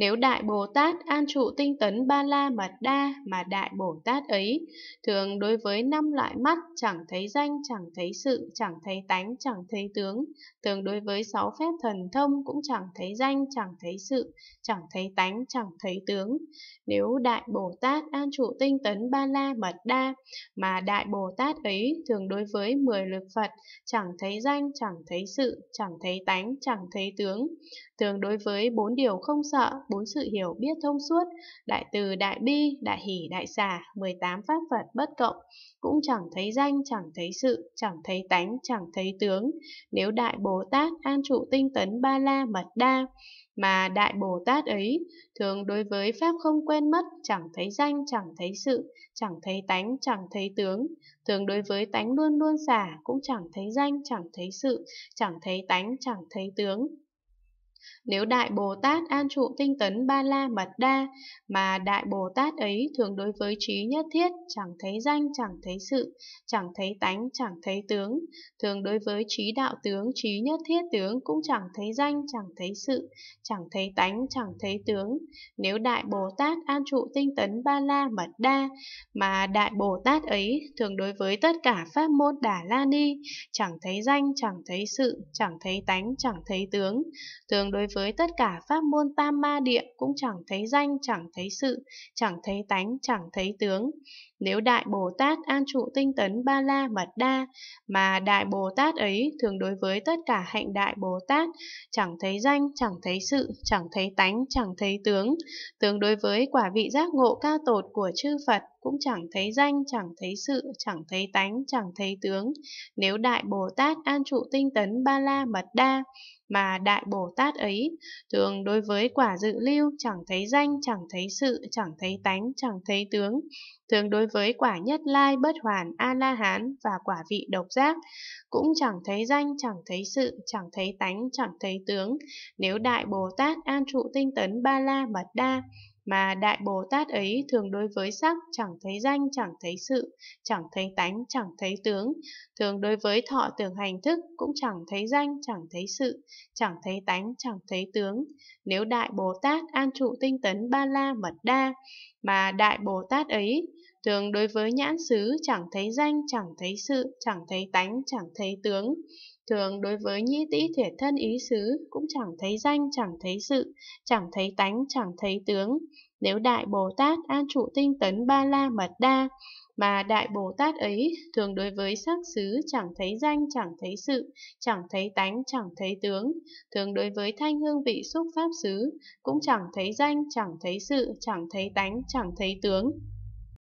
Nếu Đại Bồ Tát an trụ tinh tấn ba la mật đa mà Đại Bồ Tát ấy, thường đối với năm loại mắt chẳng thấy danh, chẳng thấy sự, chẳng thấy tánh, chẳng thấy tướng, thường đối với sáu phép thần thông cũng chẳng thấy danh, chẳng thấy sự, chẳng thấy tánh, chẳng thấy tướng. Nếu Đại Bồ Tát an trụ tinh tấn ba la mật đa mà Đại Bồ Tát ấy thường đối với mười lực Phật, chẳng thấy danh, chẳng thấy sự, chẳng thấy tánh, chẳng thấy tướng, thường đối với bốn điều không sợ, bốn sự hiểu biết thông suốt, đại từ đại bi, đại hỷ đại xả, 18 pháp Phật bất cộng, cũng chẳng thấy danh, chẳng thấy sự, chẳng thấy tánh, chẳng thấy tướng. Nếu đại Bồ Tát an trụ tinh tấn ba la mật đa, mà đại Bồ Tát ấy thường đối với pháp không quên mất, chẳng thấy danh, chẳng thấy sự, chẳng thấy tánh, chẳng thấy tướng, thường đối với tánh luôn luôn xả, cũng chẳng thấy danh, chẳng thấy sự, chẳng thấy tánh, chẳng thấy tướng, nếu Đại Bồ Tát an trụ tinh tấn ba la mật đa mà Đại Bồ Tát ấy thường đối với trí nhất thiết, chẳng thấy danh, chẳng thấy sự, chẳng thấy tánh, chẳng thấy tướng, thường đối với trí đạo tướng, trí nhất thiết tướng cũng chẳng thấy danh, chẳng thấy sự, chẳng thấy tánh, chẳng thấy tướng. Nếu Đại Bồ Tát an trụ tinh tấn ba la mật đa mà Đại Bồ Tát ấy thường đối với tất cả pháp môn Đà La Ni, chẳng thấy danh, chẳng thấy sự, chẳng thấy tánh, chẳng thấy tướng, thường thường đối với tất cả pháp môn tam ma địa cũng chẳng thấy danh, chẳng thấy sự, chẳng thấy tánh, chẳng thấy tướng. Nếu Đại Bồ Tát an trụ tinh tấn ba la mật đa, mà Đại Bồ Tát ấy thường đối với tất cả hạnh Đại Bồ Tát, chẳng thấy danh, chẳng thấy sự, chẳng thấy tánh, chẳng thấy tướng, tương đối với quả vị giác ngộ cao tột của chư Phật cũng chẳng thấy danh, chẳng thấy sự, chẳng thấy tánh, chẳng thấy tướng. Nếu Đại Bồ Tát an trụ tinh tấn ba la mật đa, mà Đại Bồ Tát ấy, thường đối với quả dự lưu chẳng thấy danh, chẳng thấy sự, chẳng thấy tánh, chẳng thấy tướng, thường đối với quả nhất lai bất hoàn A-la-hán và quả vị độc giác, cũng chẳng thấy danh, chẳng thấy sự, chẳng thấy tánh, chẳng thấy tướng, nếu Đại Bồ Tát an trụ tinh tấn ba la mật đa, mà Đại Bồ Tát ấy thường đối với sắc chẳng thấy danh, chẳng thấy sự, chẳng thấy tánh, chẳng thấy tướng, thường đối với thọ tưởng hành thức cũng chẳng thấy danh, chẳng thấy sự, chẳng thấy tánh, chẳng thấy tướng. Nếu Đại Bồ Tát an trụ tinh tấn ba la mật đa, mà Đại Bồ Tát ấy thường đối với nhãn xứ chẳng thấy danh, chẳng thấy sự, chẳng thấy tánh, chẳng thấy tướng, Thường đối với nhĩ tĩ thể thân ý xứ cũng chẳng thấy danh, chẳng thấy sự, chẳng thấy tánh, chẳng thấy tướng. Nếu Đại Bồ Tát an trụ tinh tấn ba la mật đa, mà Đại Bồ Tát ấy thường đối với sắc xứ chẳng thấy danh, chẳng thấy sự, chẳng thấy tánh, chẳng thấy tướng, thường đối với thanh hương vị xúc pháp xứ, cũng chẳng thấy danh, chẳng thấy sự, chẳng thấy tánh, chẳng thấy tướng.